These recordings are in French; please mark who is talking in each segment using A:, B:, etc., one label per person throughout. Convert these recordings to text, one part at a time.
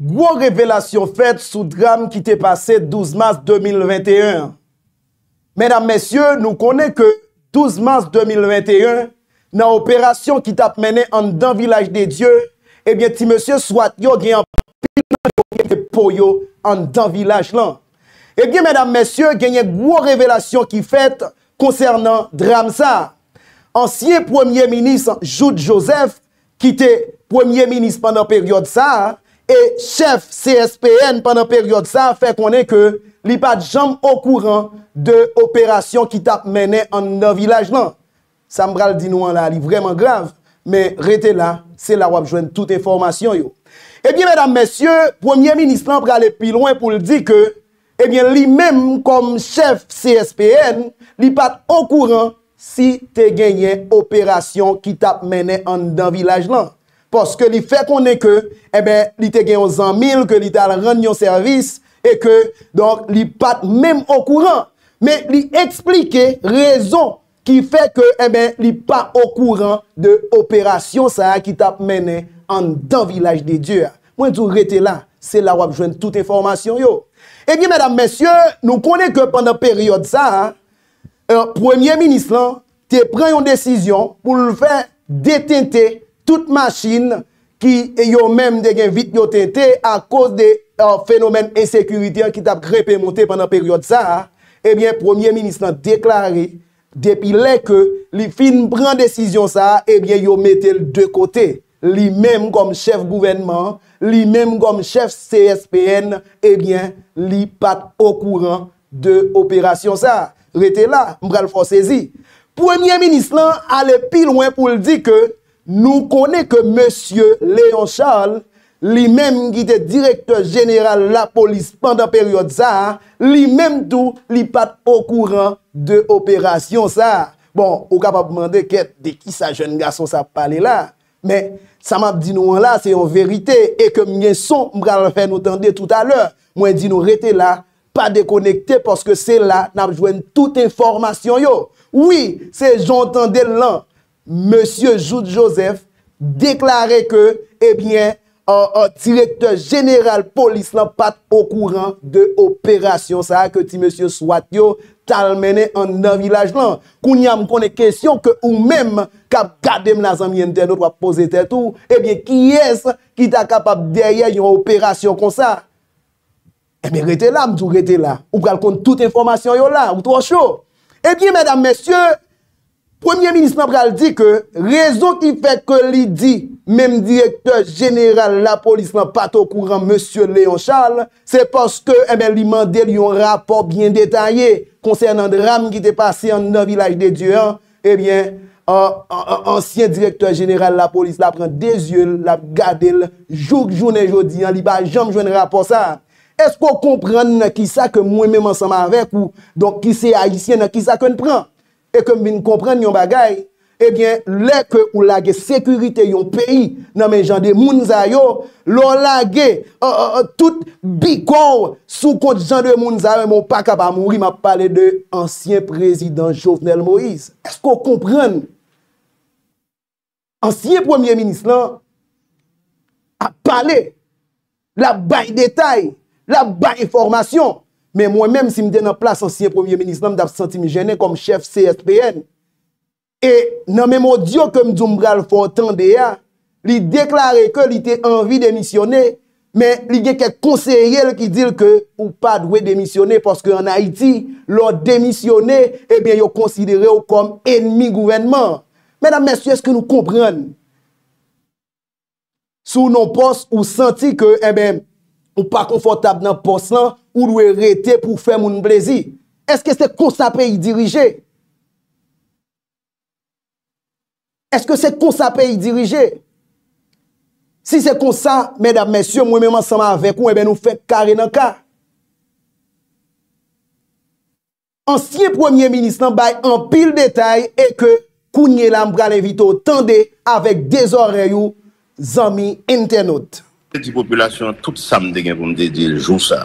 A: Gwo revelasyon fèt sou drame ki te pase 12 mars 2021. Mèdame mèsyon nou konè ke 12 mars 2021 nan operasyon ki tap mènen an dan vilaj de Diyo. Ebyen ti mèsyon swat yo gen yon pilan jo ki te po yo an dan vilaj lan. Ebyen mèdame mèsyon gen yon gwo revelasyon ki fèt konsernan drame sa. Ansyen premier minis Joute Joseph ki te premier minis pandan peryode sa a. E chef CSPN pandan peryode sa fe konen ke li pat jom okouran de operasyon ki tap menen an nan vilaj lan. Non. Sa mbral di nou an la, li vreman grav. Me rete la, se la wap jwen toute formasyon yo. Ebyen eh menam mesye, premier ministran prale pi loin pou eh li di ke, ebyen li menm kom chef CSPN, li pat okouran si te genyen operasyon ki tap menen an nan vilaj lan. Non. Poske li fe konen ke, e ben, li te gen 11 an mil, ke li te al rend yon servis, e ke, donk, li pat menm okouran. Men, li eksplike rezon ki fe ke, e ben, li pat okouran de operasyon sa, ki tap menen an dan vilaj de Dua. Mwen tou rete la, se la wap jwen tout informasyon yo. E eh bin, menam, mensyon, nou konen ke, pandan peryode sa, an, premier minis lan, te pren yon desisyon pou l'fe detente tout machin ki e yo menm de gen vit yo tente a kous de fenomen ensekurite an ki tap grepe monte panan peryode sa, ebyen, eh premier ministre nan deklari depi le ke li fin pran desisyon sa, ebyen, eh yo mette l de kote. Li menm gom chef gouvernement, li menm gom chef CSPN, ebyen, eh li pat o kouran de operasyon sa. Rete la, mbral fosezi. Premier ministre nan ale pi lwen pou l di ke Nou konè ke M. Léon Charles, li mèm gite direktor jeneral la polis pandan periode sa, li mèm dou li pat au kouran de operasyon sa. Bon, ou ka pa pwande ket de ki sa jen gason sa pale la. Men, sa map di nou an la, se yo verite, e ke mwen son mga la fè nou tende tout alè, mwen di nou rete la, pa dekonekte, poske se la nap jwen tout informasyon yo. Oui, se jontande lè an, Monsie Joute Joseph Deklare ke Ebyen eh Direkteur General Polis la pat O kouran de operasyon Sa a ke ti monsie Swat yo Talmene an nan vilaj lan Kounya m kone kesyon ke ou menm Kap kade m la zanm yende nou Wap pose te tou Ebyen eh ki es Ki ta kapap derye yon operasyon kon sa Ebyen eh rete la m tou rete la Ou kal konde tout informasyon yo la Ou trochou Ebyen menam monsie Ebyen Premier Ministre Nabral di ke, rezo ki fe ke li di, mem direktor general la polis eh eh la pato kouran Monsieur Léo Charles, se poske, ebe, li mande li yon rapor bien detayye, konsen an drame ki te pase an nan vilaj de Duhan, ebyen, an ansyen direktor general la polis la pren desye, la gade, jouk jounen joudi, an li ba jom jounen rapor sa. Esko kompran na ki sa ke mwen men monsen ma vek ou, don ki se hajisyen na ki sa kon pran? E kem bin komprenn yon bagay, ebyen eh lè ke ou lage sekurite yon peyi nan men jan de mounzay yo, lò lage eh, eh, tout bikon sou kont jan de mounzay, moun pak a ba mouri ma pale de ansyen prezident Jovnel Moïse. E skon komprenn ansyen premier ministre lan a pale la baye detay, la baye formasyon, men mwen menm si m den nan plas ansyen Premier Ministre nan m dap senti mi jene kom chef CSPN, e nan menm an diyo ke m djoum bral fò tan de ya, li deklare ke li te anvi demisyonè, men li gen ket konseyèl ki dil ke ou pa dwe demisyonè, poske an Haiti, lor demisyonè, e eh ben yo konsidere ou kom enmi gouvenman. Menam mèsyè, eske nou kompren? Sou non pos ou senti ke eh ou pa konfortab nan pos lan, ou lwe rete pou fe moun blezi. Eske se konsa pe y dirije? Eske se konsa pe y dirije? Si se konsa, medab mesyo, mwen menman sama avek, mwen eh men nou fe kare nan ka. Ansiye premier ministran bay an pil detay e ke kounye lam bralevito tende avek dezo reyou zami entenot.
B: Se di populasyon tout samde gen koumde di ljousa,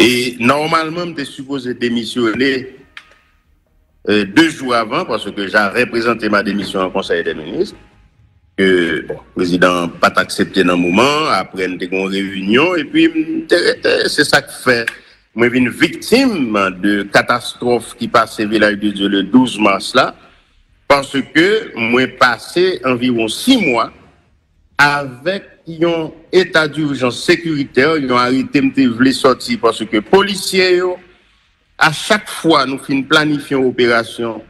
B: Et normalement, je supposé démissionner euh, deux jours avant, parce que j'avais représenté ma démission au Conseil des ministres, que bon, le président pas accepté dans le moment, après une réunion, et puis c'est ça que fait. Moi, une victime de catastrophe qui passait village de Dieu le 12 mars là, parce que moi passé environ six mois avec ils ont état d'urgence sécuritaire, ils ont arrêté de me sortir parce que les policiers, à chaque fois que nous planifions une opération,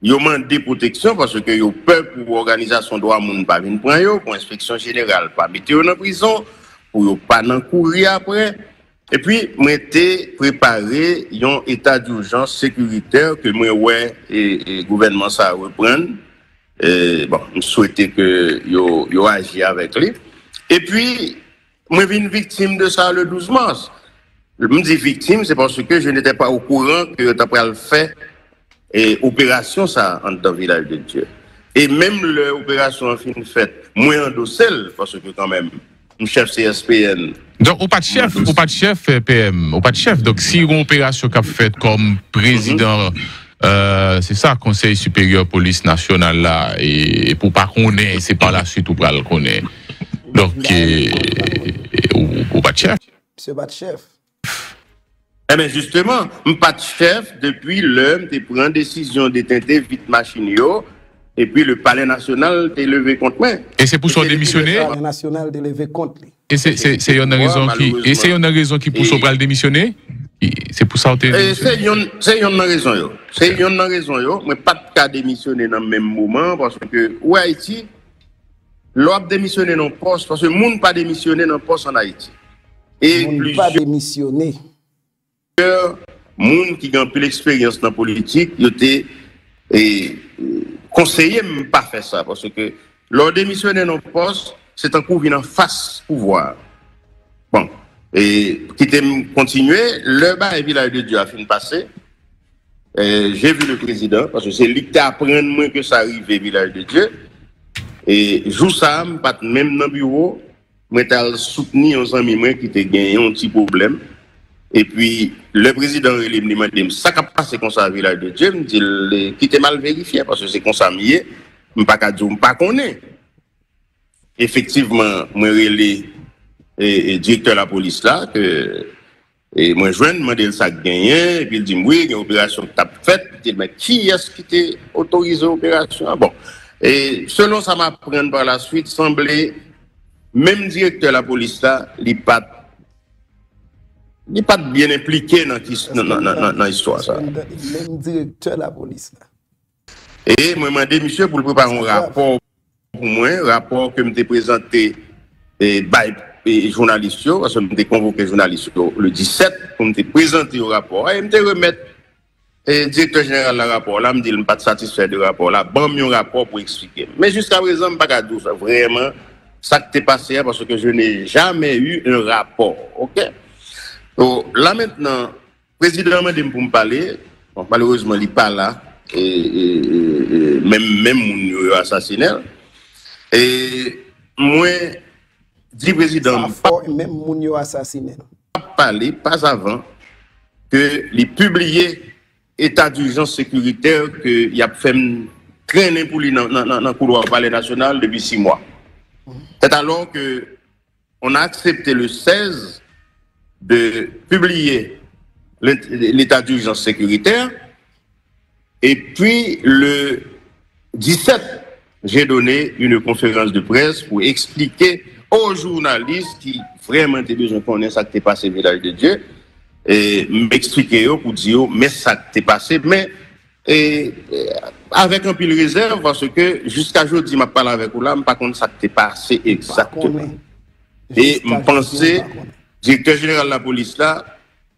B: ils ont de protection parce que le peuple ou l'organisation de droits ne pas prendre, pour l'inspection générale ne pas mettre prison, pour ne pas courir après. Et puis, ils ont préparé un état d'urgence sécuritaire que et le gouvernement reprend. Bon, je souhaitais qu'ils agissent avec eux. Et puis, moi, je suis une victime de ça le 12 mars. Je me dis victime, c'est parce que je n'étais pas au courant que d'après le fait, et opération ça en tant village de Dieu. Et même l'opération a fin de fête, moi en parce que quand même, je chef CSPN.
C: Donc, au pas de chef, au pas de chef eh, PM, au pas de chef. Donc, si une opération qu'a faite comme président, mhm. euh, c'est ça, Conseil supérieur police nationale là, et, pour pas qu'on ait, c'est pas la suite ou pas le connaître. Donc,
A: au pas de chef. C'est pas de chef.
B: Eh bien, justement, je pas de chef depuis l'homme, tu prends décision d'éteindre vite machine, et puis le palais national t'est levé contre moi.
A: Et c'est pour ça démissionner Le palais national t'est levé contre lui. Et
C: c'est une raison qui, et une raison qui pour ça le démissionner c'est pour ça que eh,
B: C'est une raison, yo. C'est une raison, yo. Mais pas de cas démissionner dans le même moment, parce que, ou ici l'op démissionné dans poste, parce que le monde pas démissionné dans poste en Haïti. Et
A: monde pas démissionné.
B: Les monde qui ont plus l'expérience dans la politique, ils ne et euh, conseiller même pas faire ça, parce que leur démissionner dans poste, c'est un coup en face pouvoir. Bon. Et quitter continuer, le bas et village de Dieu a fini passer. J'ai vu le président, parce que c'est lui qui moins que ça arrive, village de Dieu. Et jour ça, pas même dans le bureau, je suis soutenu amis ami qui était gagné un petit problème. Et puis, le président Réli m'a dit, ça ne pas, passé comme ça, village de Dieu, Je dit, qui était mal vérifié, parce que c'est comme ça, m'y m'a pas qu'à pas qu'on est. Effectivement, m'a relé, et e, directeur de la police là, que, et m'a je m'a dit, ça a gagné, et puis il dit, oui, il y une opération qui a faite, mais qui est-ce qui t'a autorisé l'opération? Bon. Et selon ça m'apprendre par la suite, semblait même directeur de la police là, il pas n'est pas bien impliqué dans l'histoire ça.
A: Même directeur de la police là.
B: Et moi demandé monsieur pour préparer un rapport pour moi, rapport que me présenté par les journalistes parce que me convoqué journalistes le 17 pour me présenter le rapport et me remettre et le directeur général la rapport, là, me dit, je ne suis pas satisfait du rapport, là, bon, un rapport pour expliquer. Mais jusqu'à présent, je ne suis pas douce, vraiment, ça qui t'est passé, parce que je n'ai jamais eu un rapport, ok? Donc, là, maintenant, le président m'a dit pour me parler, bon, malheureusement, il n'est pas là, et, et, même, même, mon assassiné. Et, moi, dit président, pas,
A: même mon assassiné.
B: Pas parlé, pas avant que les publier état d'urgence sécuritaire que y a fait traîner pour lui dans le couloir Palais National depuis six mois. C'est alors que on a accepté le 16 de publier l'état d'urgence sécuritaire et puis le 17, j'ai donné une conférence de presse pour expliquer aux journalistes qui vraiment étaient besoin de connaître ce qui passé village de Dieu, E, m'expliquer pour dire mais ça t'est passé mais et, avec un pile réserve parce que jusqu'à aujourd'hui m'a parlé avec vous là pas contre ça t'est passé exactement et me penser directeur général de la police là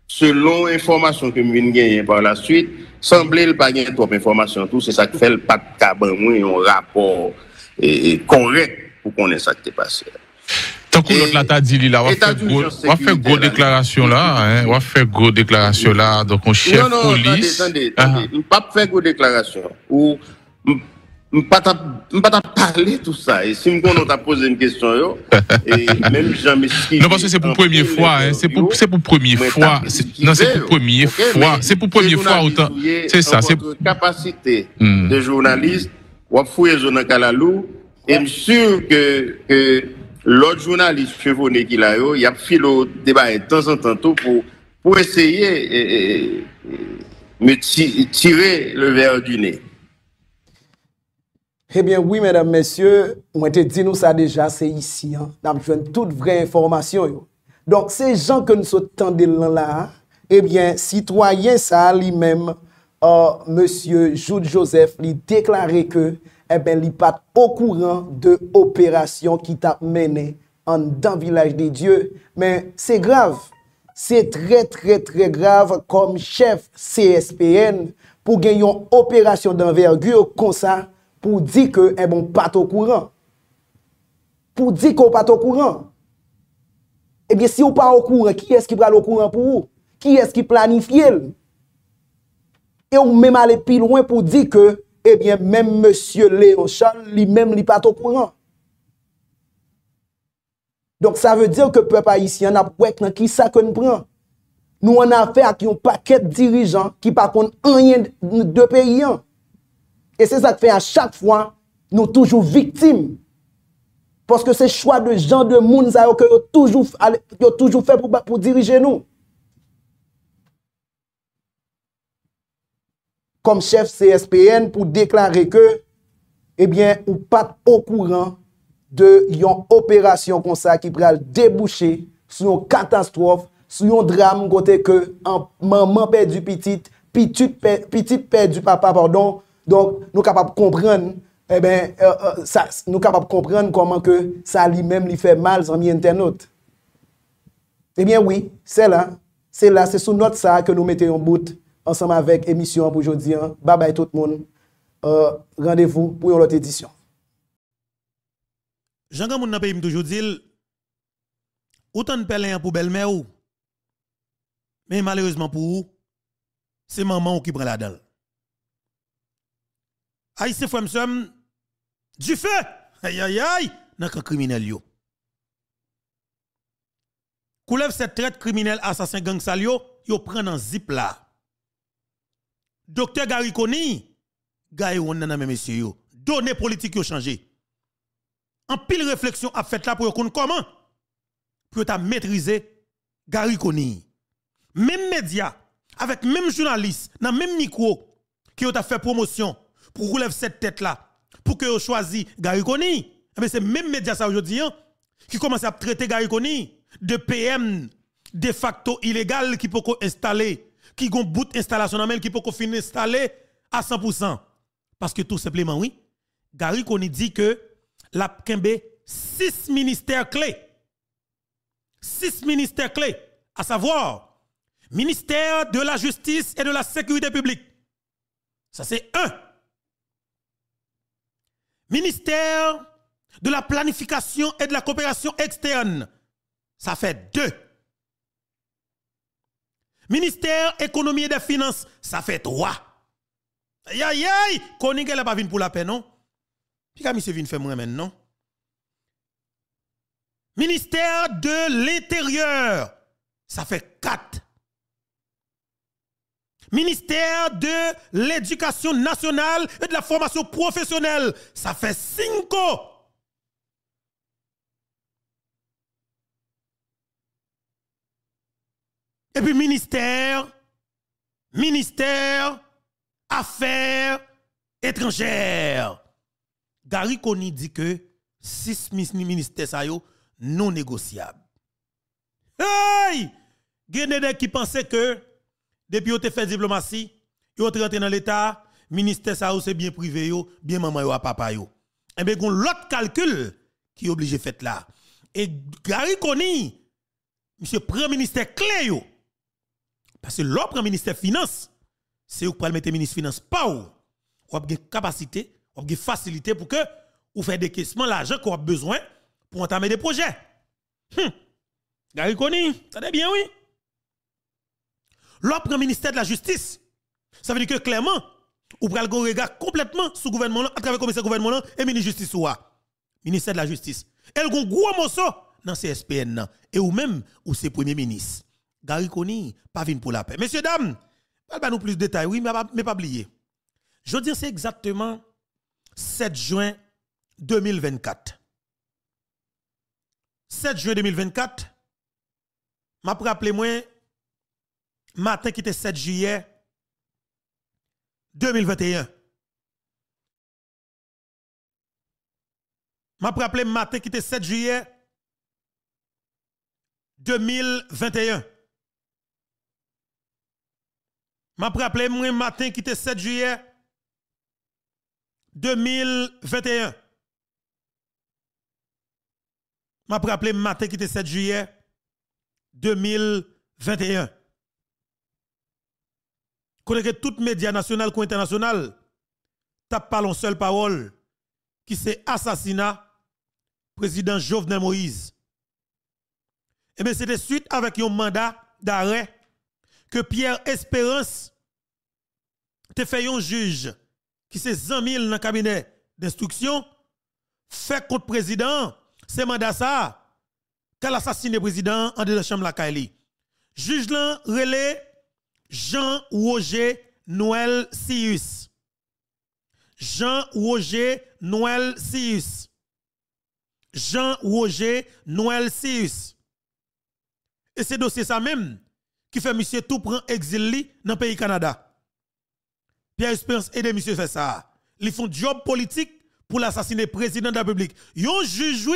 B: selon information que me gagner par la suite semblait le pas gagner trop d'informations tout c'est ça qui fait le pas de un rapport correct pour connaître ça qui t'est passé
C: là là, on va faire gros déclaration là, hein. on va faire gros déclaration là, donc on chef police. Non, non, attendez, attendez,
B: ah. on pas faire gros déclaration, ou on pas parler tout ça, et si on t'a posé une question, et même jamais... Non, parce que c'est pour
C: première fois, hein. c'est pour première fois, non, c'est pour première fois, c'est pour première fois autant, c'est ça, c'est...
B: capacité hmm. de journaliste, on fait fouiller dans calalou, et je suis sûr que... Lòt jounalist fèvò ne gila yo, y ap fi lòt debayen tan san tan to pou esèye me tire le ver du ne.
A: Ebyen, wè mèdame mèsyè, mwen te di nou sa deja, se isi. Dap jwen tout vre informasyon yo. Donk se jan ke nou so tande lan eh la, ebyen, sitwayen sa li oh, mèm, mèsyè Joute Joseph li deklare ke yo, e ben li pat au courant de operasyon ki ta mene an dan vilaj de Diyo. Men, se grav, se tre tre tre grav kom chef CSPN pou gen yon operasyon d'envergure kon sa pou di ke e eh bon pat au courant. Pou di kon pat au courant. E eh ben si ou pa au courant, ki es ki pral au courant pou ou? Ki es ki planifye el? E ou menm ale pi loin pou di ke Ebyen, eh menm monsye Leo Charles li menm li pato kouran. Donk sa ve dir ke pepa yisi, yon ap wek nan ki sa konn pran. Nou an afer ak yon paket dirijan ki pakon an yen de pey yon. E se sak fe a chak fwa, nou toujou viktim. Poske se chwa de jan de moun zayon ki yo toujou fe pou dirije nou. kom chef CSPN pou deklare ke, ebyen, eh ou pat ou kouran de yon operasyon kon sa ki pral debouche sou yon katastrofe, sou yon dram kote ke maman pe di pitit, pitit pe di papa, pardon, don nou kapap kompren, ebyen, eh euh, euh, nou kapap kompren koman ke sa li mem li fe mal san mi internet. Ebyen, eh oui, se la, se la, se sou not sa ke nou mette yon bout, ensemble avec l'émission pour aujourd'hui. Hein. Bye bye tout le monde. Euh, rendez-vous pour une autre édition.
D: Jean ai n'a pas toujours dit autant de pelin hein, pour belle-mère mais malheureusement pour vous, c'est maman qui prend la dalle. Aïe, c'est du feu. Aïe, aïe, aïe, dans criminel. Yo. Koulev cette traite criminelle assassin gang salio, yo prend un zip là docteur Gary Gaïon nan même monsieur données politiques ont changé. En pile réflexion a fait là pour qu'on comment pour ta maîtriser Kony. Même média avec même journaliste dans même micro qui ont fait promotion pour relever cette tête là pour que vous choisi Kony. Mais eh c'est même média ça aujourd'hui hein, qui commence à traiter Kony, de PM de facto illégal qui peut installer qui ont bout installation même qui peut finir installer à 100%. Parce que tout simplement, oui, Gary Koni dit que la Kembe six ministères clés. Six ministères clés, à savoir ministère de la justice et de la sécurité publique. Ça c'est un. Ministère de la planification et de la coopération externe. Ça fait deux Ministère économie et des finances, ça fait trois. Aïe aïe aïe, elle a pas venu pour la paix non. Puis comme c'est venu faire moi maintenant. Ministère de l'Intérieur, ça fait quatre. Ministère de l'Éducation nationale et de la formation professionnelle, ça fait cinq. Et puis ministère, ministère, affaires étrangères. Gary Koni dit que six ministères ça non négociables. Hey! Genede qui pensait que depuis ont fait diplomatie, ils ont rentré dans l'état, ministère ça c'est bien privé yo, bien maman yo à papa yo. Et eh bien un l'autre calcul qui est obligé faire là. Et Gary Koni, monsieur premier ministère clé yo, parce que l'autre ministère finance, c'est vous pouvez mettre ministre finance pas ou. Ou avez capacité, ou avez facilité pour que vous fassiez des caissements l'argent qu'on a besoin pour entamer des projets. Hum. Gary Koni, ça bien oui. L'autre ministère de la justice, ça veut dire que clairement, ou pouvez un regard complètement sous gouvernement à travers le commissaire gouvernement et ministre de justice ou ministère de la justice. Elle gon gros morceau dans CSPN et ou même ou c'est premier ministre. Gary Koni, pas venu pour la paix. Messieurs, dames, pas nous plus de détails, oui, mais, pas oublier. Je dire, c'est exactement 7 juin 2024. 7 juin 2024, m'a rappelé moi, matin qui était 7 juillet 2021. M'a rappelé matin qui était 7 juillet 2021. m'a rappelé le matin qui était 7 juillet 2021. M'a rappelé matin qui était 7 juillet 2021. Connais que toutes médias nationales ou internationales tapent pas seule parole qui c'est assassinat président Jovenel Moïse. Et eh bien c'était suite avec un mandat d'arrêt que Pierre Espérance te fait un juge qui s'est zamil dans le cabinet d'instruction, fait contre président, c'est mandat ça, qu'elle assassine le président en de la chambre la Juge là, relé Jean-Roger Noël Sius. Jean-Roger Noël Sius. Jean-Roger Noël Sius. Et c'est dossier ça même qui fait monsieur tout prend exil dans le pays Canada. Pierre Espérance et des messieurs fait ça. Ils font job politique pour l'assassiner président de la République. Yon juge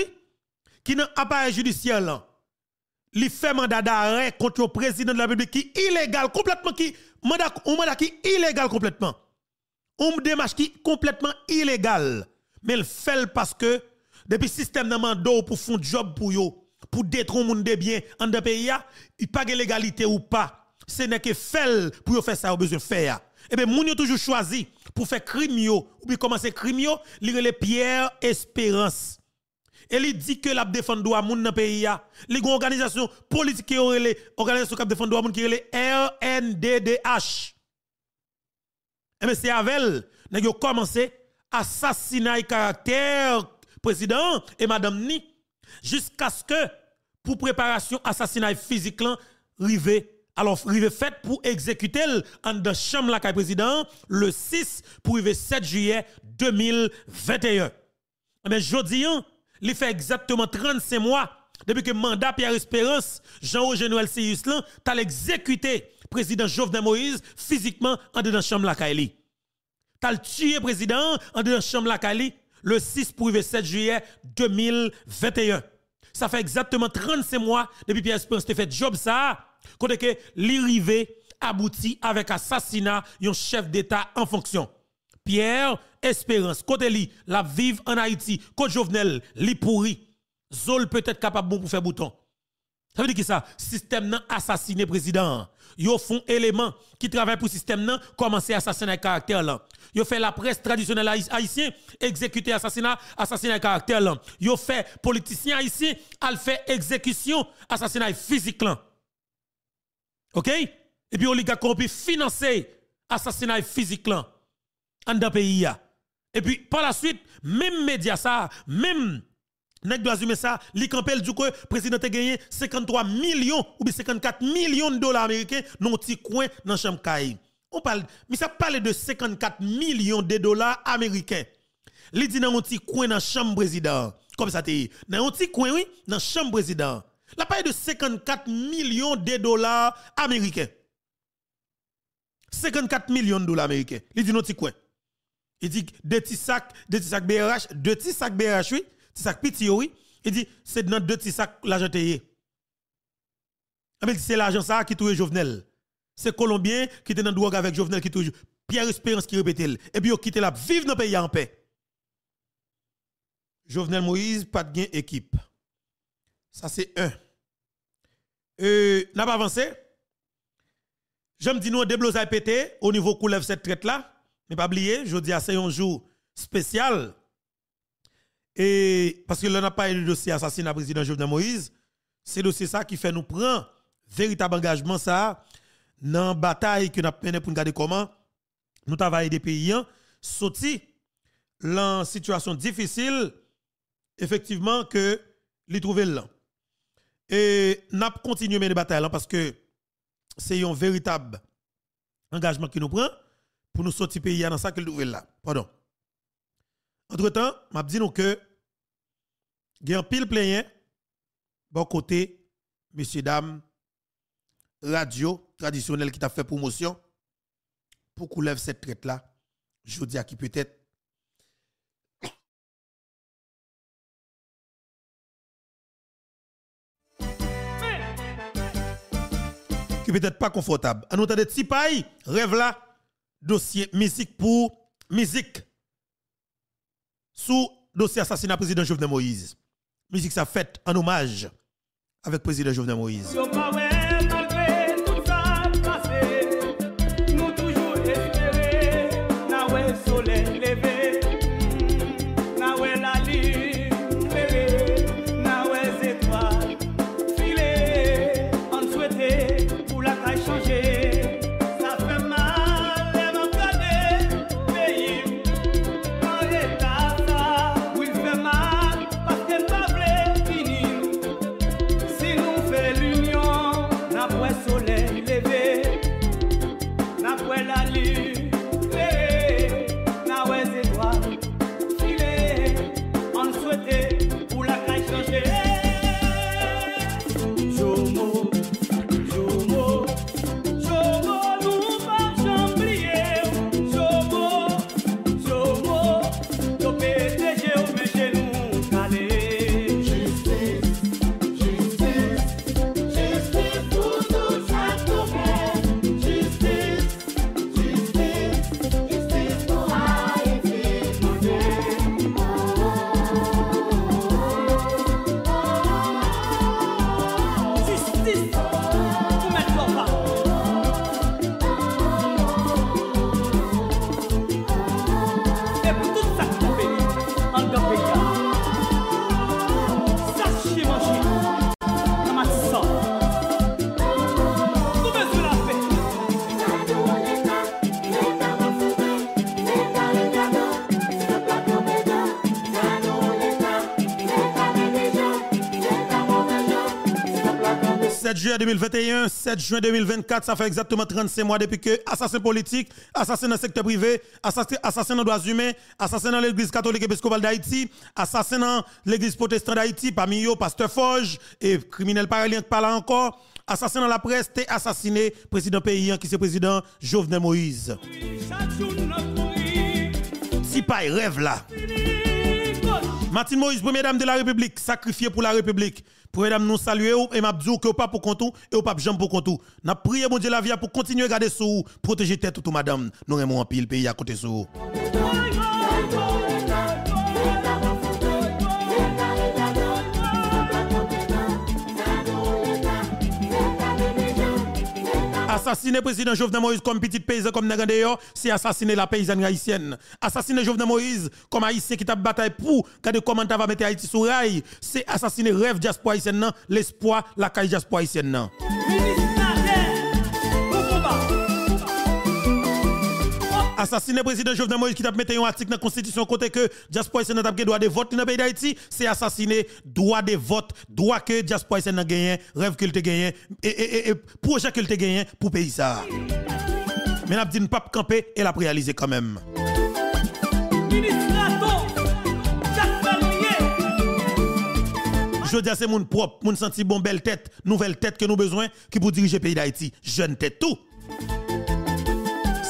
D: qui n'a appareil judiciaire là. Il fait mandat d'arrêt contre le président de la République qui est illégal complètement qui mandat un mandat qui est illégal complètement. Un démarche qui est complètement illégal. Mais il fait parce que depuis le système de mandat pour un job pour eux, pour détruire monde de bien en de pays il pas de légalité ou pas. Ce n'est que fait pour faire ça au besoin faire. Eh bien, moun yo toujours choisi pour faire crime yo, ou bien commencer crime yo, lire les Pierre Espérance. Et il dit que la défendre droit moun dans pays a. Les organisation politique qui rele, organisation qui défendre droit moun qui rele RNDDH. Et eh bien, c'est avec elle, yo commencé assassinat caractère président et madame ni jusqu'à ce que pour préparation assassinat physique là rivé alors, est fait pour exécuter en de chambre la président le 6 pour 7 juillet 2021. Mais jodi il hein, fait exactement 36 mois depuis que mandat Pierre Espérance, Jean-Roger Noël Siuslan, t'as exécuté président Jovenel Moïse physiquement en la chambre la Kaili. T'as tué président en dedans chambre la Kaili le 6 pour 7 juillet 2021 ça fait exactement 36 mois depuis Pierre Espérance te fait job ça. Côté que l'irrivé aboutit avec assassinat yon chef d'État en fonction. Pierre Espérance, côté li, la vive en Haïti, côté Jovenel, li pourri. Zol peut être capable pour faire bouton. Ça veut dire que ça, système nan assassiné président. Yo font élément qui travaille pour système nan commencer assassiner caractère là. Yo fait la presse traditionnelle haïtienne exécuter assassinat, assassinat caractère là. Yo fait politicien haïtien al fait exécution assassinat physique là. OK Et puis oligarque corrompu financer assassinat physique là dans pays Et puis par la suite même média ça, même Nèg doit assumer ça, li campel du que président a gagné 53 millions ou 54 millions de dollars américains dans petit coin dans chambre On parle, mais ça parle de 54 millions de dollars américains. Li dit dans un petit coin dans chambre président. Comme ça te Dans un petit coin oui, dans chambre président. La paye de 54 millions de dollars américains. 54 millions de dollars américains. Il dit dans un coin. Il dit deux petits sacs, deux petits sacs BRH, deux petits sacs BRH oui sac petit, oui. Il dit, c'est dans deux petits sacs l'argent dit, ah, C'est l'argent ça qui touche Jovenel. C'est Colombien qui était dans le droit avec Jovenel qui touche. Pierre Espérance qui répète. Et puis, il quitté la vivre dans le pays en paix. Jovenel Moïse, pas de gain équipe. Ça, c'est un. Euh, n'a pas avancé. J'aime dire nous, à pété au niveau coulève cette traite là. Mais pas oublier, je dis c'est un jour spécial et parce que l'on pas eu le dossier assassinat président Jovenel Moïse, c'est dossier ça qui fait nous prendre véritable engagement ça dans la bataille que nous avons menée pour garder comment nous travaillons des pays hein. sortis dans situation difficile effectivement que les trouver là. Et nous continuons mener bataille parce que c'est un véritable engagement qui nous prend pour nous sortir pays hein, dans ça que nous là. Pardon. Entre-temps, m'a dit nous que il y a un pile plein bon côté messieurs Dame radio traditionnelle qui t'a fait promotion pour qu'on lève cette traite là. Je dis à qui peut-être qui peut-être pas confortable. En si pays, rêve là, dossier musique pour musique sous dossier assassinat président Jovenel Moïse. Musique ça fête en hommage avec président Jovenel Moïse. 2021, 7 juin 2024, ça fait exactement 36 mois depuis que assassin politique, assassin dans le secteur privé, assassin, dans les droits humains, assassin dans l'église catholique épiscopale d'Haïti, assassin dans l'église protestante d'Haïti, parmi eux, pasteur Foge et criminel parallèle qui parle encore, assassin dans la presse, t'es assassiné, président paysan hein, qui c'est président Jovenel Moïse. Si pas rêve là. Martine Moïse, première dame de la République, sacrifiée pour la République. Pour les dames, nous saluons et nous disons que pas pour contou et pas jambe pour contou. N'a prions bon Dieu la vie pour continuer à garder sous protéger tête tout madame. Nous aimons en pile pays à côté sous. assassiner président Jovenel Moïse comme petit paysan comme Nagadeo, c'est assassiner la paysanne haïtienne. Assassiner Jovenel Moïse comme haïtien qui t'a bataille pour, quand comment va mettre Haïti sur rail, c'est assassiner rêve diaspora haïtienne, l'espoir, la caille diaspora haïtienne. Assassiné le président Jovenel Moïse qui a mis un article dans la Constitution côté que Jasper a n'a droit de vote dans le pays d'Haïti, c'est assassiner droit de vote, droit que Jasper a gagné, rêve qu'il a gagné et, et, et, projet qu'il a gagné pour pays ça. Mais n'a dit pas camper et l'a réalisé quand même. Je dis à ces monde propre, mon senti bon belle tête, nouvelle tête que nous avons besoin qui pour diriger pays d'Haïti, jeune tête tout.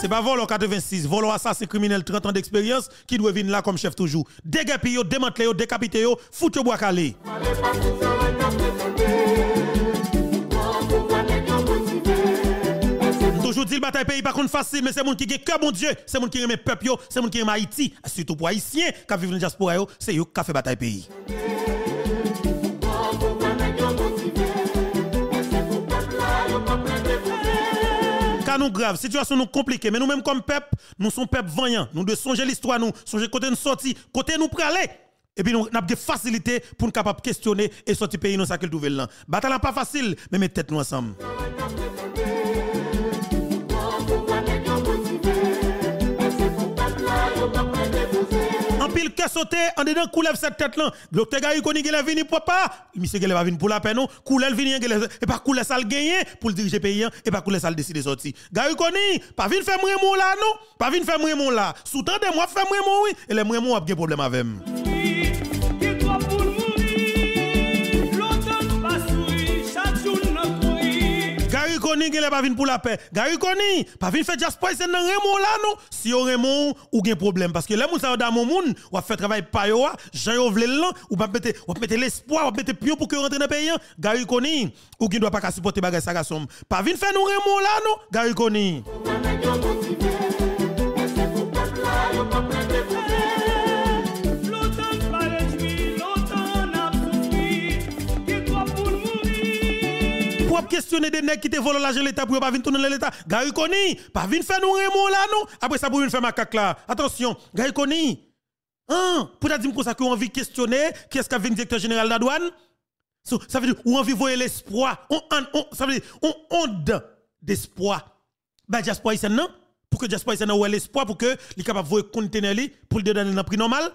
D: C'est pas Volo 86, Volo assassin criminel 30 ans d'expérience qui doit venir là comme chef toujours. Dégapi yo, démantelé yo, décapité yo, bois calé. Toujours dit le bataille pays pas contre facile, mais c'est mon qui est que bon Dieu, c'est mon qui aime peuple, c'est mon qui aime Haïti, surtout pour Haïtiens qui vivent dans la diaspora, c'est eux qui fait bataille pays. graves, grave, situation nous compliquée, mais nous même comme peuple, nous sommes peuple vaillant. Nous devons songer l'histoire, nous songer côté nous sortir, côté nous praler. Et puis nous avons des facilités pour nous capables questionner et sortir pays dans ce qu'il trouve là. Bataille pas facile, mais mettez tête nous ensemble. En pile, que sauter, en dedans, coulève cette tête là. Docteur Gary Koni, est venu pour pas. Monsieur va venir pour la peine, non. Coulève vini, et pas coulève ça le gagner pour le diriger pays, hein, et pas coulève ça le décider sortir. Gary Koni, pas faire mon là, non. Pas faire mon là. sous de moi, faire mon oui. Et les a problème avec moi. Koni qui pas pour Koni, pas faire c'est dans Raymond là, non? Si on Raymond, ou gen problème. Parce que les gens ça dans mon monde, ou fait travail pa j'ai j'en l'an, ou pas mettre, ou l'espoir, ou mettre pion pour que rentre dans le pays. Hein? Gary Koni, ou gen doit pas supporter bagay sa Pas venu faire nous Raymond là, non? Gary Koni. questionner des nègres qui te volent l'argent de l'État pour pas venir tourner l'État. Gary Koni, pas venir faire nous remont là, non. Après ça, pour venir faire ma là. Attention, Gary Koni. Hein, pour dire que ça qu'on envie questionner, qui est-ce qui le directeur général de la douane? ça veut dire, on envie voir l'espoir. On, on, ça veut dire, on honte d'espoir. Bah, Jasper ici, non? Pour que Jasper ici, non, l'espoir, pour que les capable de voir conteneur pour le donner dans prix normal.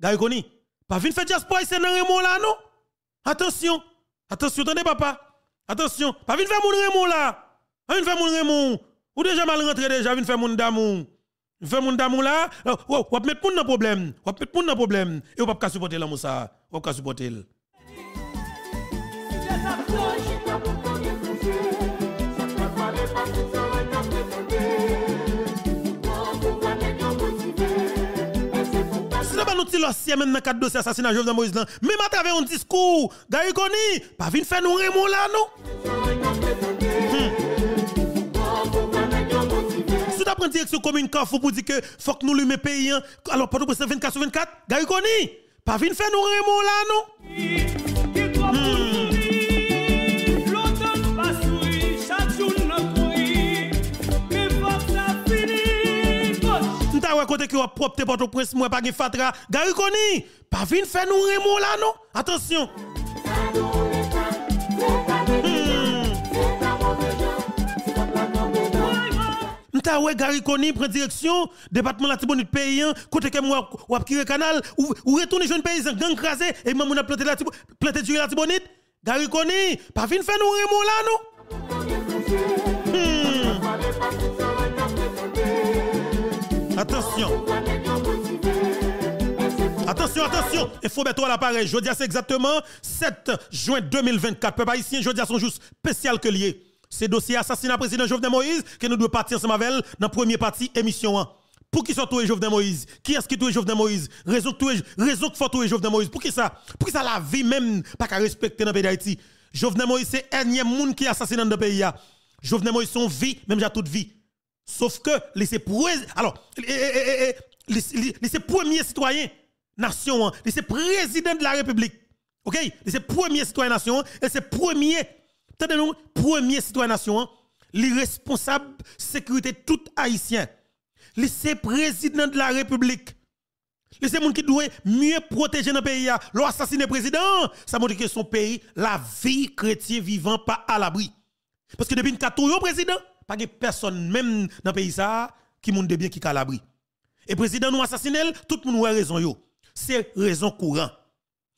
D: Gary Koni, pas venir faire Jasper ici, non, là, non? Attention, attention, attendez, papa. Attention, pas vite faire mon remon là. Pas venir faire mon remon. Ou déjà mal rentré déjà, vite faire mon damon. Faire mon damon là, ou mettre mon problème. Ou mettre nan problème. Et ou pas supporter l'amour ça. Ou pas supporter. nous tirons dossier même dans quatre dossiers assassinat Jovenel Moïse là, même à travers un discours, Gary Koni, pas venir faire nous remon là non. Hmm. Si tu prends direction commune Carrefour pour dire que faut que nous lui pays hein, alors pas de 24 sur 24, Gary Koni, pas venir faire nous remon
E: là non. Hmm.
D: que vous propre porte au prince moi pas de fatra. pas vin faire nous remon là non. Attention. Gariconi hmm. ouais prend direction département la Tibonite paysan hein. côté que moi ou le canal ou, ou retourner jeune paysan gang crasé et maman a planté la planté du la Tibonite. gariconi pas vin faire nous remon là non. Attention. Attention, attention, il faut mettre à l'appareil. Jeudi, c'est exactement 7 juin 2024. Peuple haïtien, dis son jour spécial que lié. C'est dossier assassinat président Jovenel Moïse que nous devons partir ensemble avec dans la première partie émission 1. Pour qui sont tous les Jovenel Moïse Qui est-ce qui est Jovenel Moïse Raison que faut tous Jovenel Moïse. Pour qui ça Pour qui ça la vie même pas qu'à respecter dans le pays d'Haïti Jovenel Moïse, c'est le monde qui est assassiné dans le pays. Jovenel Moïse, son vie, même j'ai toute vie. Sauf que les premiers, alors, premiers citoyens nation, hein, les présidents de la République, ok, les premiers citoyens nation, hein, et ces premiers, tenez-nous, premiers citoyens nation, hein, les responsables sécurité tout haïtien, les présidents de la République, les gens qui doivent mieux protéger notre pays, l'assassiner président, ça montre que son pays, la vie chrétienne vivant pas à l'abri. Parce que depuis une 14 président, pas de personne même dans le pays ça qui monte de bien qui calabri. Et président nous assassiné, tout le monde a raison yo. C'est raison courant.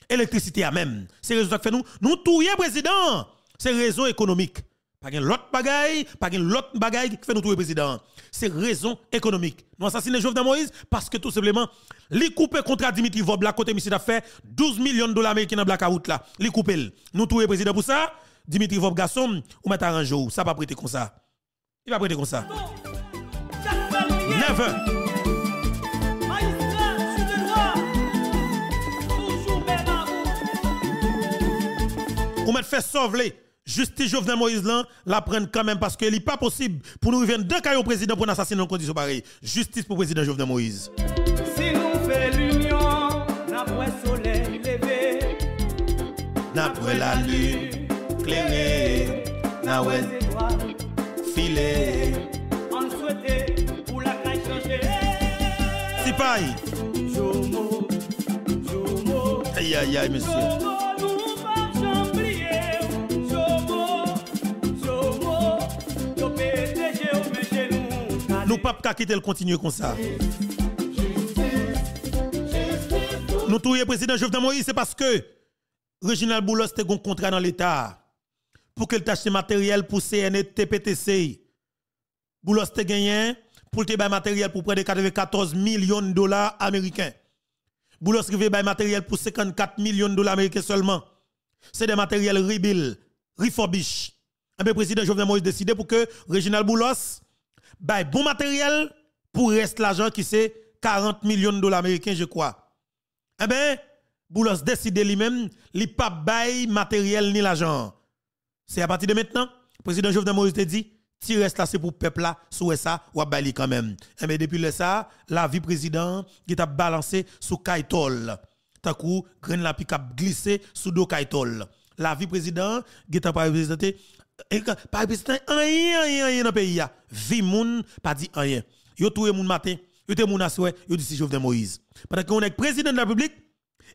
D: Électricité a même. C'est raison qui fait nous nous le président. C'est raison économique. Pas de l'autre bagaille, pas de l'autre bagaille qui fait nous le président. C'est raison économique. Nous assassiner Jovenel Moïse parce que tout simplement, les couper contre Dimitri Vob là, côté monsieur fait 12 millions de dollars américains dans blackout là. Les couper. Nous le président pour ça. Dimitri Vob garçon, ou mettre jour ça pas prêter comme ça. Il va prêter comme ça.
E: 9
D: heures. Ou mettre faire sauver justice Jovenel Moïse là, la prenne quand même parce que n'est pas possible pour nous revenir deux caillou au président pour assassiner assassinat en condition pareille. Justice pour le président Jovenel Moïse.
E: Si nous faisons l'union, n'après
D: soleil levé, n'après la lune, clairée n'après défilé.
E: On souhaitait pour la
D: caille changer. C'est pas. Jomo, Jomo. Aïe aïe aïe, monsieur.
E: nous pas chambrier. Jomo, Jomo. Yo pété, j'ai obligé nous.
D: Nous pas qu'à quitter le continuer comme ça. Nous tous les président Jovenel Moïse, c'est parce que Reginald Boulos était un contrat dans l'État pour qu'elle tâche matériel pour CNE TPTC. Boulos te gagné pour te matériel pour près de 94 millions de dollars américains. Boulos rivé bail matériel pour 54 millions de dollars américains seulement. C'est des matériels rebuild, refurbish. Le eh président Jovenel Moïse décidé pour que Reginald Boulos bail bon matériel pour reste l'argent qui c'est 40 millions de dollars américains, je crois. Eh bien, Boulos décide lui-même, il pas bail matériel ni l'argent. C'est à partir de maintenant, le président Jovenel Moïse te dit, tu reste là, c'est pour le peuple là, sous ça, ou à Bali quand même. mais eh depuis le ça, la vie président qui t'a balancé sous Kaitol. T'as coup, gren la pique a glissé sous dos Kaitol. La vie président qui t'a pas représenté, eh, eh, pas représenté rien, rien, rien dans le pays. Vie moun, pas dit rien. Yo tout moun matin, yo te moun asoué, yo dit si Jovenel Moïse. Pendant on est président de la République,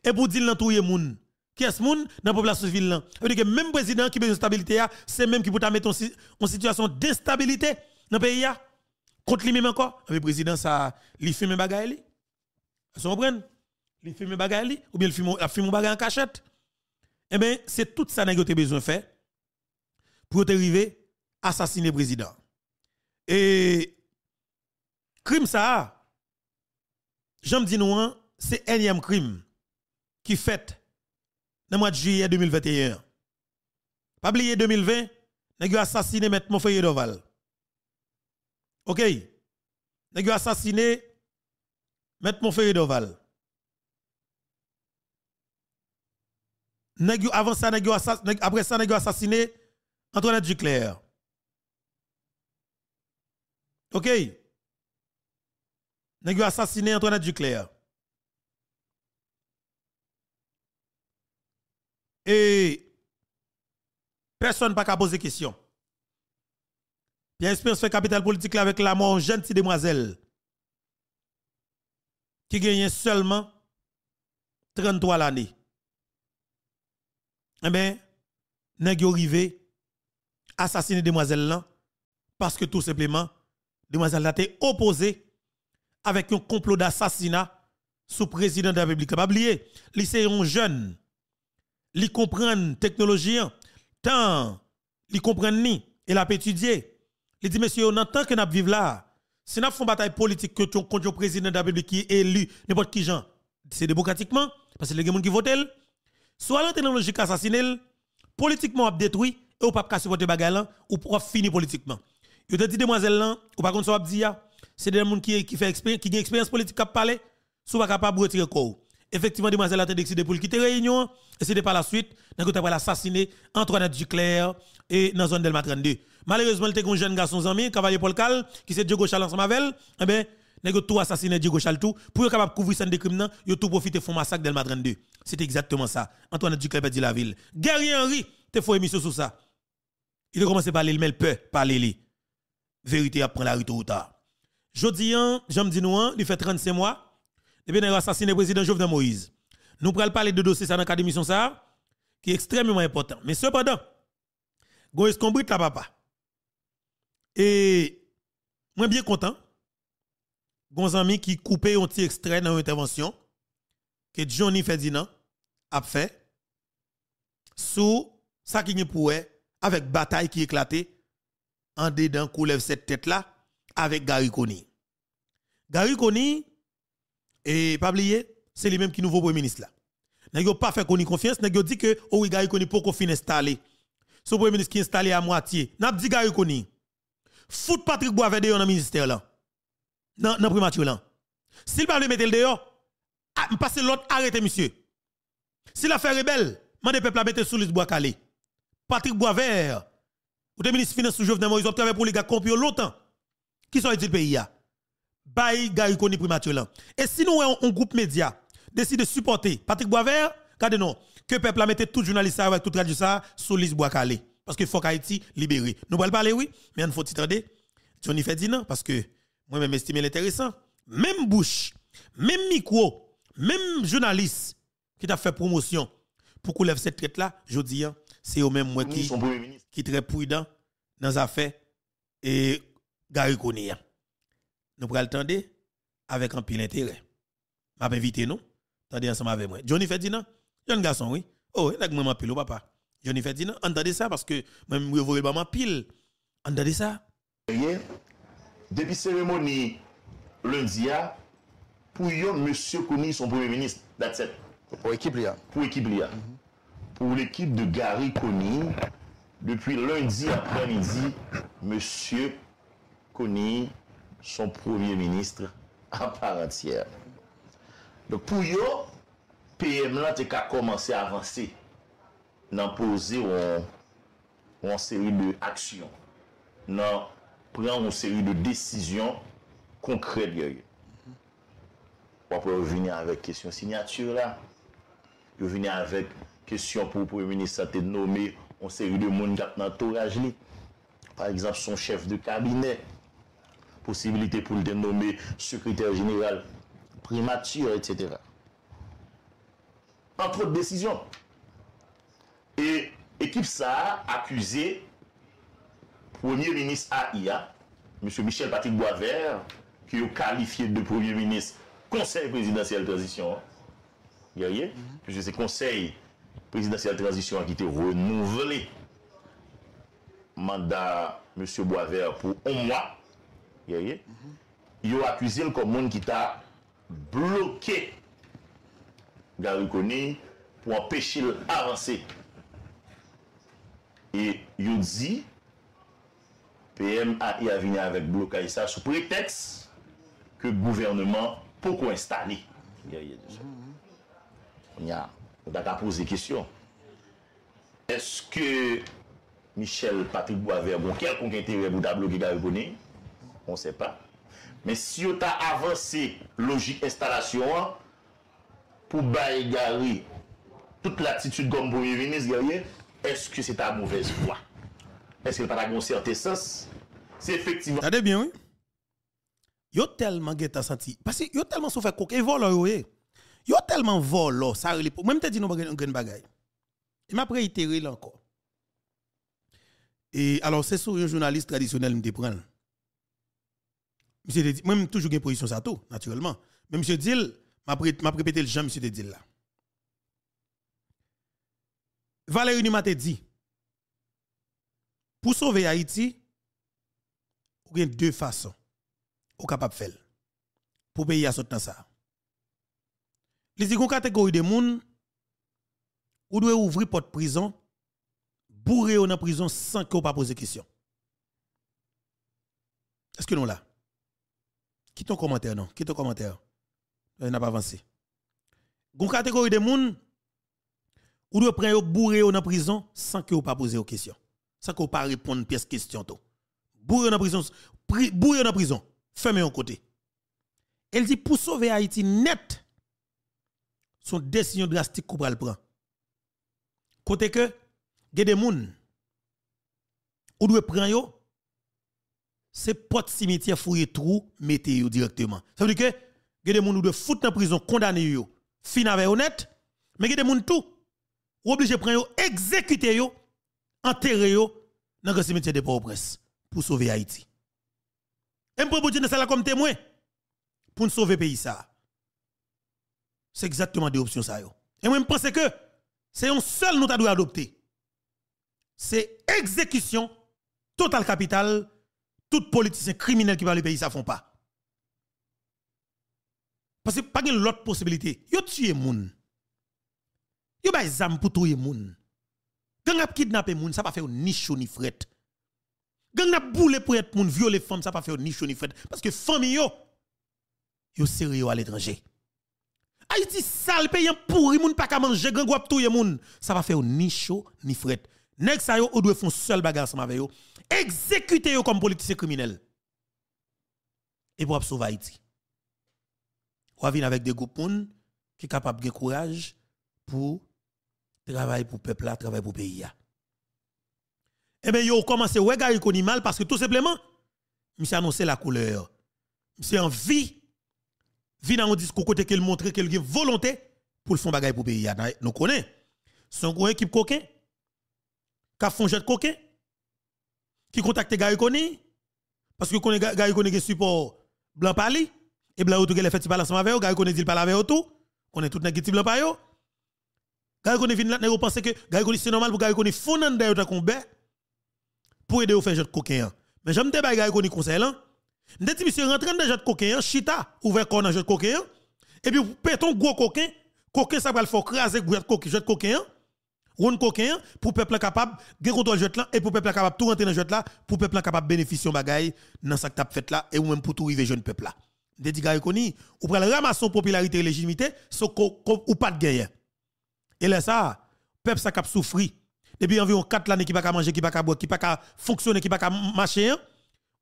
D: et pour dire l'entouye moun qui est ce monde dans la population civile là. veut que même président qui a besoin de stabilité c'est même qui peut mettre en situation d'instabilité dans le pays là. Contre lui-même encore, le président ça il fait mes bagage. Vous comprenez Il fait mes bagailles ou bien il fait un bagage en cachette. Eh bien, c'est tout ça que avez besoin de faire pour arriver à assassiner le président. Et crime ça, j'aime dis nous, hein, c'est énième crime qui fait le mois de juillet 2021. Pas oublier 2020, a assassiné Maître Monfeuille Doval. OK. a assassiné Maître Monfeuille Doval. avant ça après ça assassiné Antoinette Duclair. OK. a assassiné Antoinette Duclair. Et personne pas qu'à poser question. Bien sûr, fait capital politique avec la mort jeune demoiselle qui gagne seulement 33 l'année. Eh bien, pas arrivé à assassiner demoiselle là parce que tout simplement demoiselle là était opposée avec un complot d'assassinat sous président de la République. Pas oublier, lycée un jeune li comprendre technologie tant li comprendre ni et l'a étudié. li dit monsieur, on tant que n'a vive là. Si n'a font bataille politique que ton président de la République qui est élu n'importe qui c'est démocratiquement parce que c'est les gens qui votent soit la technologie assassiner politiquement a détruit et ou pas ca supporter bagay ou pour finir politiquement. Je te dit demoiselle là ou pas contre ça dire c'est des gens qui qui fait expérience qui a expérience politique qui parler, soit pas de retirer corps. Effectivement, demoiselle a décidé pour quitter Réunion. Et c'était par la suite, Nous avons assassiné Antoinette Duclair et dans la zone Delma 32. Malheureusement, il y a un jeune garçon, ami, Cavalier Paul Cal, qui s'est Diego Chal ensemble avec Eh bien, tout assassiné Diego Chal tout pour être capable couvrir scène de là il a tout profité pour massacre Delma 32 c'est exactement ça Antoinette Duclair dit la ville Guerrier Henry tu faut émission sur ça il a commencé par il peur parler lui vérité apprend la rue tout ou tard Jodian, hein, j'aime dis nous hein, il fait 35 mois et eh bien assassiné le président Jovenel Moïse. Nous pourrons parler de dossier ça dans cadre d'émission ça qui est extrêmement important. Mais cependant, vous Combrit la papa. Et moi bien content. Gon ami qui coupait un petit extrait dans intervention que Johnny Ferdinand a fait sous ça qui est avec bataille qui éclatait en dedans coulève cette tête là avec Gary Koni. Gary Koni et pas oublier, c'est les même qui nouveau premier ministre là. N'a pas fait qu'on y confiance, n'a dit que oh oui gars pour qu'on fin installé. Ce premier ministre qui est installé à moitié, n'a dit Gary il Faut Fout Patrick Boisvert dans le ministère là. Dans dans primature là. S'il pas le mettre le dehors, ah, passez l'autre arrêtez monsieur. l'affaire est belle, rebelle, ne peuple à mettre sous le bois calé. Patrick Boisvert, ou de ministre finance sous Jovenel Moïse, travaillé pour les gars compions longtemps. Qui sont le pays là et si nous un, groupe média décide de supporter Patrick Boisvert, regardez non, que peuple a mettait tout journaliste avec tout radio ça sous l'Is bois parce que faut qu'Haïti libéré. Nous allons parler oui, mais il faut titre Johnny Ferdinand parce que moi même estime l'intéressant. Même bouche, même micro, même journaliste qui t'a fait promotion pour qu'on lève cette traite là, je dis hein, c'est au même moi qui qui très prudent dans affaires et Gary hein nous pourrons attendre avec un pile intérêt. M'a invité nous, attendez ensemble avec moi. Johnny Ferdinand, jeune garçon, oui. Oh, il a maman pile au oh, papa. Johnny Ferdinand, entendez ça parce que même vous pas maman pile. Entendez ça. Depuis cérémonie
C: lundi, ah, pour yon, monsieur Kouni, son premier ministre, that's it. Pour l'équipe Lia. Pour l'équipe Lia. Mhm. Pour l'équipe de Gary Koni, depuis lundi après-midi, monsieur Koni Son premier ministre A par entier Pou yo PM la te ka komanse avanse Nan pose Wan seri de aksyon Nan Pren wan seri de desisyon Konkret yo yo Wapro yo vini avek Kesyon sinyature la Yo vini avek kesyon pou premier ministre Sa te nome wan seri de moun Gap nan tolaj li Par exemple son chef de kabinet posibilité pour le dénommer secrétaire général primature, etc. Entre autres décisions. Et équipe ça a accusé premier ministre AIA, monsieur Michel-Patrick Boisvert, qui est qualifié de premier ministre conseil présidentiel de transition. Vous voyez mm-hmm.? C'est conseil présidentiel de transition qui a été renouvelé. Mandat monsieur Boisvert pour un mois yo akwizil kon moun ki ta blokè garou konè pou apèchil avansè. E yo dizi, PM a yavini avèk blokè sa sou preteks ke gouvernement pou kon instani. On y a, on ta ta pose de kisyon. Eske Michel Patric bou avè blokè al kon kentere bou ta blokè garou konè? on ne sait pas. Mais si on a avancé logique installation, pour bailler toute l'attitude comme premier ministre, est-ce que c'est ta mauvaise foi
D: Est-ce que le un certain sens C'est effectivement. T'as bien, oui. Yo tellement geta senti. Parce que yo tellement souffert coquet volo, yo. Eh. Yo tellement volo, ça Même t'as dit non, une grande bagaille. Il m'a réitéré là encore. Et alors, c'est sur un journaliste traditionnel, me prendre. Monsieur toujours, moi, toujours une position ça tout, naturellement. Mais M. Dille, m'a répété le Jean, monsieur dit là. Valérie Nima te dit, pour sauver Haïti, il y a deux façons. Ou capable de faire. Pour payer à ce temps-là. Les deux catégorie de monde, ou doit ouvrir porte prison, bourrer en prison sans qu'on pas poser question. Est-ce que nous là? qui ton commentaire non qui ton commentaire on n'a pas avancé une catégorie de moun ou de prendre bourré en prison sans que vous pas poser aux questions sans que vous pas répondre pièce question tout. bourré en prison bourré en prison fermez en côté elle dit pour sauver Haïti net son décision drastique qu'on va le prendre côté que il des moun ou doit prendre c'est pas de cimetière fouiller trou, mettez directement. Ça veut dire que, il y a des gens qui de foutre dans prison, condamner yo, fin avec honnête, mais il y a des gens tout, obligé de prendre exécuter yo, enterrer yo dans le cimetière de Port-au-Prince pour sauver Haïti. Et pour dire ça comme témoin pour sauver sauver pays ça. C'est exactement des options ça Et moi je pense que c'est un seul nous dû adopter. C'est exécution totale capitale tout politicien criminel qui va le pays, ça font pas. Parce que pas l'autre possibilité. Yo tué moun. Yo ba zam pour tuer moun. Gang ap kidnapper moun, ça pas faire ni chou ni fret. Gang ap boule pour être moun, violer femme, ça pas faire ni chou ni fret parce que famille yo yo sérieux à l'étranger. Haïti sale pays pourri moun pas ka manger, gang ap tuer moun, ça pas faire ni chou ni fret. Nek sa yo ou doit font seul bagarre ensemble avec yo exécuter yo comme politicien criminel. Et pour sauver Haïti. Ou venir avec des groupes qui sont capables de courage pour travailler pour le peuple, travailler pour le pays. Eh bien, yo commencé à regarder koni mal parce que tout simplement, monsieur annoncé la couleur. c'est en vie vie dans un discours côté qu'il montre qu'il a volonté pour le fond bagaille pour le pays. Nous connaissons. Son équipe coquin, qui un jet coquin, qui contacte Gary parce que Gary est support blanc pali, et blanc qui a fait pas balancement avec eux, Gary Koni dit pas avec eux tout, on est tout négatif blanc pali. Gary Koni vient là, vous pensez que Gary Koni c'est normal pour Gary Koni fondant d'ailleurs ta pour aider au faire jeu de coquin. Hein. Mais j'aime te bailler Gary Koni conseil là. en train de rentre dans jeu de coquin, hein, chita, ouvert corps dans jeu de coquin, hein. et puis un gros coquin, coquin ça va le faire craser jeu coquin, jeu de coquin. Ron coquin pour peuple capable de contrôle jet là et pour peuple capable tout rentrer dans jet là pour peuple capable bénéficier bagaille dans ça que t'as fait là et ou même pour tout arriver jeune peuple là. Des gars connus ou pour ramasser popularité et légitimité so ou pas de gagner. Et là ça peuple ça cap souffri depuis environ 4 l'année qui pas manger qui pas boire qui pas fonctionner qui pas marcher hein.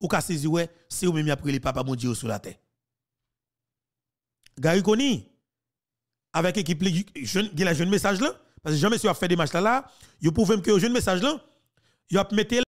D: ou ka saisir ouais c'est ou même après les papa mon Dieu sur la terre. gari Koni avec équipe jeune la a jeune message là parce que jamais si vous avez fait des matchs là, là, vous pouvez me que un message là, vous avez mis